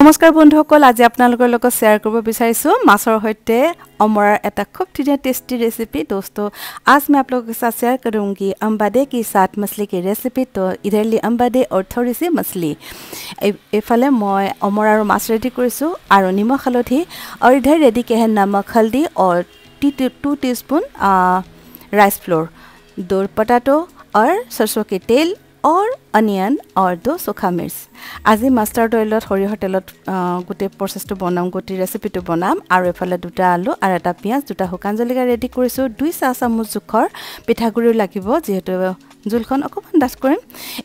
নমস্কাৰ বন্ধুসকল আজি আপোনালোকৰ লগত শ্বেয়াৰ কৰিব বিচাৰিছোঁ মাছৰ সৈতে অমৰাৰ এটা খুব ধুনীয়া টেষ্টি ৰেচিপি দোষ আজ মই আপোনালোকৰ চা শ্বেয়াৰ কৰোঁ কি অম্বাদে কি চাট মছলি কি ৰেচিপি তো ইডাৰলি অম্বাদে অৰ্থ ৰিচি মছলি এইফালে মই অমৰ আৰু মাছ ৰেডি কৰিছোঁ আৰু নিমখ হালধি আৰু অৰ্ধে ৰেডি কেহেন নামক হালধি অৰ্ টি two teaspoon rice flour দৌৰ পটাটো আৰু চৰচকি তেল অৰ অনিয়ন অৰ দ' চোখা মিৰ্চ আজি মাষ্টাৰ্ড অইলত সৰিয়হ তেলত গোটেই প্ৰচেছটো বনাম গোটেই ৰেচিপিটো বনাম আৰু এফালে দুটা আলু আৰু এটা পিঁয়াজ দুটা শুকান জলকীয়া ৰেডি কৰিছোঁ দুই চাহ চামুচ জোখৰ পিঠাগুড়িও লাগিব যিহেতু জোলখন অকণমান ডাঠ কৰিম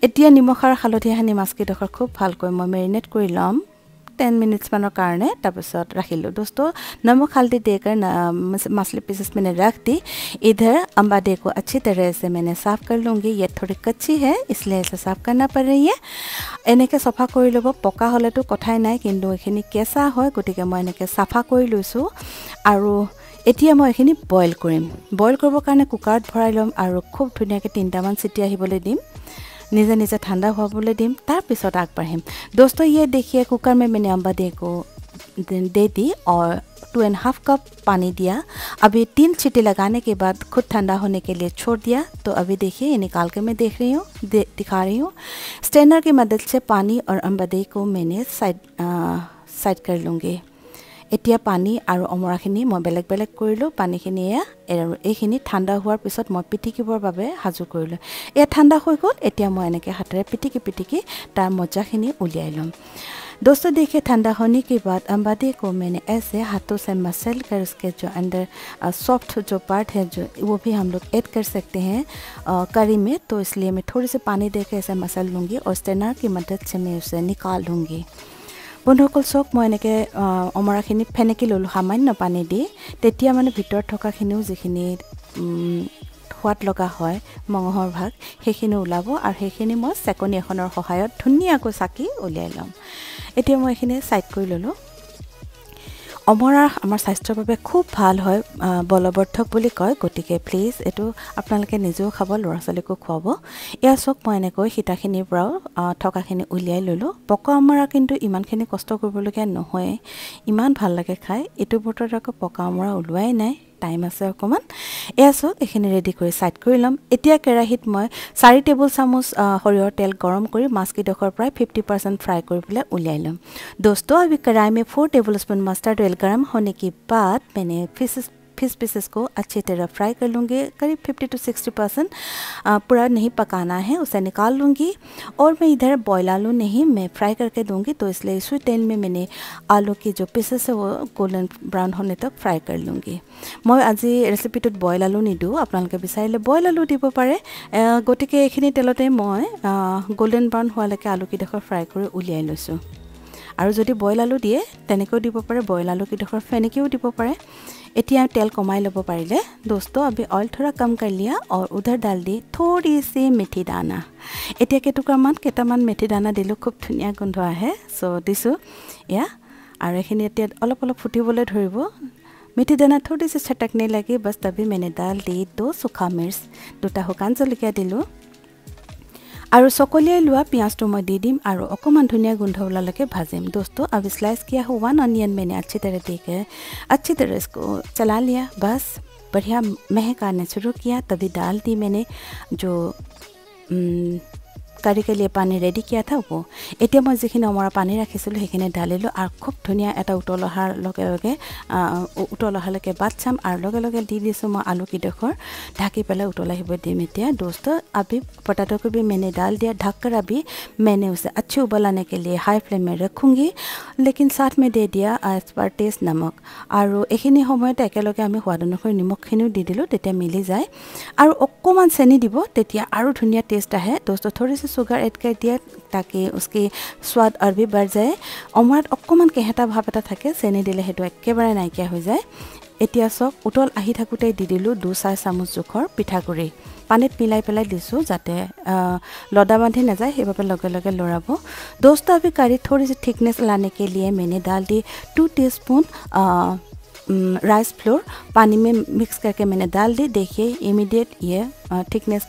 এতিয়া নিমখ আৰু হালধি সানি মাছকেইডোখৰ খুব ভালকৈ মই মেৰিনেট কৰি ল'ম টেন মিনিটছমানৰ কাৰণে তাৰপিছত ৰাখিলোঁ দোষ নমক খাল্টি দে মাছলি পিচেছ মানে ৰাখ দি ইধৰ অম্বা দে আচ্ছি তাৰে মানে চাফ কৰি লওঁগে ইয়াত থৰি কচ্ছি হে ইছলে চাফ কৰা পাৰি এনেকৈ চফা কৰি ল'ব পকা হ'লেতো কথাই নাই কিন্তু এইখিনি কেঁচা হয় গতিকে মই এনেকৈ চাফা কৰি লৈছোঁ আৰু এতিয়া মই এইখিনি বইল কৰিম বইল কৰিবৰ কাৰণে কুকাৰত ভৰাই ল'ম আৰু খুব ধুনীয়াকৈ তিনিটামান চিটি আহিবলৈ দিম ठंडा हुआ बोले হোৱাবলৈ तार তাৰপিছত आग দোস্ত दोस्तों ये देखिए कुकर में मैंने अम्बादे को दे दी और टू एंड हाफ कप पानी दिया अभी तीन सीटी लगाने के बाद खुद ठंडा होने के लिए छोड़ दिया तो अभी देखिए ये निकाल के मैं देख रही हूँ दे, दिखा रही हूँ स्टेनर की मदद से पानी और अम्बादे को मैंने साइड साइड कर लूँगी এতিয়া পানি আর অমরাখিনি মই বেলেক বেলেক কইলো পানি খাইয়া এর এখিনি ঠান্ডা হওয়ার পিছত মই পিটকি পড় ভাবে সাজু কইলো এ ঠান্ডা কইকুত এতিয়া মই এনেকে হাতে পিটকি পিটকি তার মজা খিনি উলাইয়া লুম দোস্ত দেখিয়ে ঠান্ডা হোনি কে বাদ আমবাতে কো মেন এসে হাতো সে मसल कर उसके जो अंदर सॉफ्ट जो पार्ट है जो वो भी हम लोग ऐड कर सकते हैं करी में तो इसलिए मैं थोड़े से पानी देके ऐसा मसल लूंगी और स्टेनर की मदद से मैं उसे निकाल लूंगी বন্ধুসকল চাওক মই এনেকৈ অমৰাখিনি ফেনেকি ল'লোঁ সামান্য পানী দি তেতিয়া মানে ভিতৰত থকাখিনিও যিখিনি সোৱাদ লগা হয় মঙহৰ ভাগ সেইখিনি ওলাব আৰু সেইখিনি মই চেকনি এখনৰ সহায়ত ধুনীয়াকৈ চাকি উলিয়াই ল'ম এতিয়া মই এইখিনি ছাইড কৰি ল'লোঁ অমৰাস আমাৰ স্বাস্থ্যৰ বাবে খুব ভাল হয় বলবৰ্ধক বুলি কয় গতিকে প্লিজ এইটো আপোনালোকে নিজেও খাব ল'ৰা ছোৱালীকো খুৱাব ইয়াৰ চাওক মই এনেকৈ সীতাখিনিৰ পৰাও থকাখিনি উলিয়াই ল'লোঁ পকা অমৰা কিন্তু ইমানখিনি কষ্ট কৰিবলগীয়া নহয়েই ইমান ভাল লাগে খাই এইটো বতৰত আকৌ পকা অমৰা ওলোৱাই নাই টাইম আছে অকণমান এয়া চাওক এইখিনি ৰেডি কৰি ছাইড কৰি ল'ম এতিয়া কেৰাহীত মই চাৰি টেবুল চামুচ সৰিয়হৰ তেল গৰম কৰি মাছকেইডোখৰ প্ৰায় ফিফটি পাৰ্চেণ্ট ফ্ৰাই কৰি পেলাই উলিয়াই ল'ম দোস্ত আমি কেৰাহী মে four tablespoon mustard oil গৰম হয় নেকি পাত মানে ফিচ फिश पीसेस को अच्छी तरह फ्राई कर लूँगी करीब 50 टू 60 परसेंट पूरा नहीं पकाना है उसे निकाल लूँगी और मैं इधर बॉयल आलू नहीं मैं फ्राई करके दूँगी तो इसलिए स्वीट टेन में मैंने आलू की जो पीसेस है वो गोल्डन ब्राउन होने तक फ्राई कर लूँगी লুংগি মই আজি ৰেচিপিটোত বইল আলু নিদিওঁ আপোনালোকে বিচাৰিলে বইল আলু দিব পাৰে গতিকে এইখিনি তেলতে মই গ'ল্ডেন ব্ৰাউন হোৱালৈকে আলুকেইডোখৰ फ्राई कर উলিয়াই লৈছোঁ আৰু যদি বইল আলু দিয়ে তেনেকৈও দিব পাৰে বইল আলু কেইডোখৰ ফেনেকৈও দিব পাৰে এতিয়া তেল কমাই ল'ব পাৰিলে দোস্ত আমি অইল থোৰা কাম কৰি লিয়া অৰ উধাৰ ডাল দি থৰি চি মেথি দানা এতিয়া কেইটুকুৰামান কেইটামান মেথি দানা দিলোঁ খুব ধুনীয়া গোন্ধ আহে চ' দিছোঁ এয়া আৰু এইখিনি এতিয়া অলপ অলপ ফুটিবলৈ ধৰিব মিঠি দানা থৈ দিছে চেটাকনি লাগি বাছ তাবি মেনেডাল দি দু চুখা মিৰ্চ দুটা শুকান জলকীয়া দিলোঁ और চকলিয়াই ला पिंज तो मैं दीम और অকণমান ধুনীয়া গোন্ধ भाजीम दोस्तों দোস্তো अब स्लाइस किया हुआ वन ऑनियन मैंने अच्छी तरह देख अच्छी तरह इसको चला लिया बस बढ़िया महक आना शुरू किया तभी डाल दी मैंने जो কাৰিকালীয়ে পানী ৰেডি কিয়া থাকিব এতিয়া মই যিখিনি অমৰা পানী ৰাখিছিলোঁ সেইখিনি ঢালিলোঁ আৰু খুব ধুনীয়া এটা উতল অহাৰ লগে লগে উতল অহালৈকে বাট চাম আৰু লগে লগে দি দিছোঁ মই আলু আলুকেইডোখৰ ঢাকি পেলাই উতল আহিব দিম এতিয়া দোষটো আবি পটাটো কবি মেনে ডাল দিয়া ঢাকৰ আবি মেনে হৈছে আচ্ছু উবলানে কেলিয়ে হাই ফ্লেমেৰে ৰখোঙি লেকিন চাট মে দিয়া এজ পাৰ টেষ্ট নামক আৰু এইখিনি সময়তে একেলগে আমি সোৱাদ অনুসৰি নিমখখিনিও দি দিলোঁ তেতিয়া মিলি যায় আৰু অকণমান চেনি দিব তেতিয়া আৰু ধুনীয়া টেষ্ট আহে দোষটো থৰি বেছি চুগাৰ এড কৰি দিয়ে তাকে উচকি স্বাদ আৰু বি বাঢ় যায় অমৰাত অকণমান কেহেটা ভাৱ এটা থাকে চেনি দিলে সেইটো একেবাৰে নাইকিয়া হৈ যায় এতিয়া চাওক উতল আহি থাকোঁতে দি দিলোঁ দুচাই চামুচ জোখৰ পিঠাগুড়ি পানীত মিলাই পেলাই দিছোঁ যাতে লদা বান্ধি নাযায় সেইবাবে লগে লগে লৰাব দহটা আমি কাঢ়ি থৰি যে থিকনেছ লানেকে লিয়ে মেনি দাল দি two teaspoon rice flour পানী মে মিক্স কৰি মানে দাল দি দেখিয়ে ইমিডিয়েট ইয়ে থিকনেছ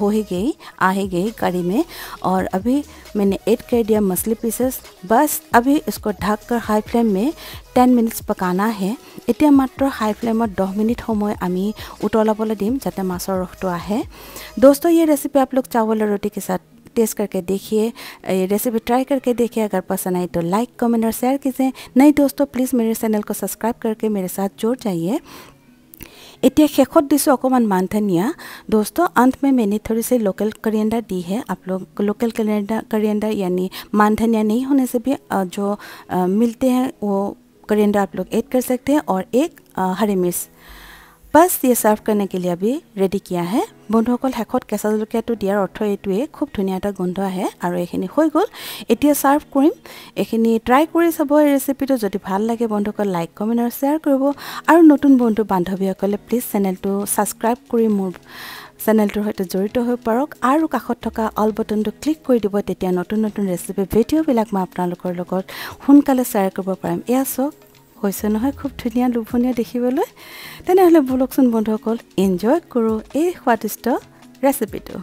हो ही गई आ ही गई कड़ी में और अभी मैंने ऐड कर दिया मछली पीसेस बस अभी इसको ढक कर हाई फ्लेम में मिनट्स पकाना है इतना मात्र हाई फ्लेम दस मिनट समय आम उतलबले दीम जाते माँ रस तो आए दोस्तों ये रेसिपी आप लोग चावल और रोटी के साथ टेस्ट करके देखिए ये रेसिपी ट्राई करके देखिए अगर पसंद आई तो लाइक कमेंट और शेयर कीजिए नहीं दोस्तों प्लीज़ मेरे चैनल को सब्सक्राइब करके मेरे साथ जोड़ जाइए इतना शेष दी অকণমান मानधनिया दोस्तों अंत में मैंने थोड़ी सी लोकल करियंडा दी है आप लोग लोकल करियंडा करियंडा यानी मानधनिया नहीं होने से भी जो मिलते हैं वो करियंडा आप लोग ऐड कर सकते हैं और एक हरी मिर्च বাছ দি চাৰ্ভ কৰি নেকি ৰেডি কিয় আহে বন্ধুসকল শেষত কেঁচা জলকীয়াটো দিয়াৰ অৰ্থ এইটোৱেই খুব ধুনীয়া এটা গোন্ধ আহে আৰু এইখিনি হৈ গ'ল এতিয়া চাৰ্ভ কৰিম এইখিনি ট্ৰাই কৰি চাব এই ৰেচিপিটো যদি ভাল লাগে বন্ধুসকল লাইক কমেণ্ট আৰু শ্বেয়াৰ কৰিব আৰু নতুন বন্ধু বান্ধৱীসকলে প্লিজ চেনেলটো ছাবস্ক্ৰাইব কৰি মোৰ চেনেলটোৰ সৈতে জড়িত হৈ পাৰক আৰু কাষত থকা অল বটনটো ক্লিক কৰি দিব তেতিয়া নতুন নতুন ৰেচিপি ভিডিঅ'বিলাক মই আপোনালোকৰ লগত সোনকালে শ্বেয়াৰ কৰিব পাৰিম এয়া চাওক হৈছে নহয় খুব ধুনীয়া লোভনীয়া দেখিবলৈ তেনেহ'লে বোলকচোন বন্ধুসকল এনজয় কৰোঁ এই সোৱাদিষ্ট ৰেচিপিটো